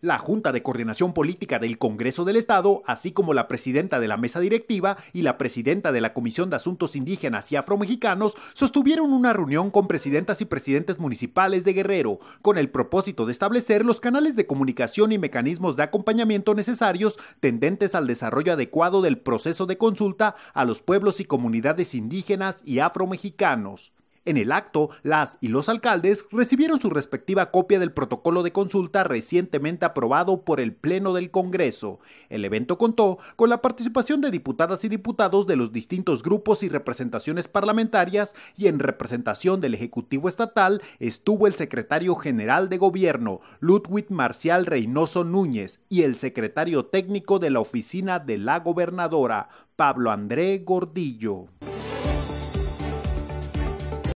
La Junta de Coordinación Política del Congreso del Estado, así como la presidenta de la mesa directiva y la presidenta de la Comisión de Asuntos Indígenas y Afromexicanos, sostuvieron una reunión con presidentas y presidentes municipales de Guerrero, con el propósito de establecer los canales de comunicación y mecanismos de acompañamiento necesarios tendentes al desarrollo adecuado del proceso de consulta a los pueblos y comunidades indígenas y afromexicanos. En el acto, las y los alcaldes recibieron su respectiva copia del protocolo de consulta recientemente aprobado por el Pleno del Congreso. El evento contó con la participación de diputadas y diputados de los distintos grupos y representaciones parlamentarias y en representación del Ejecutivo Estatal estuvo el secretario general de Gobierno, Ludwig Marcial Reynoso Núñez, y el secretario técnico de la Oficina de la Gobernadora, Pablo André Gordillo.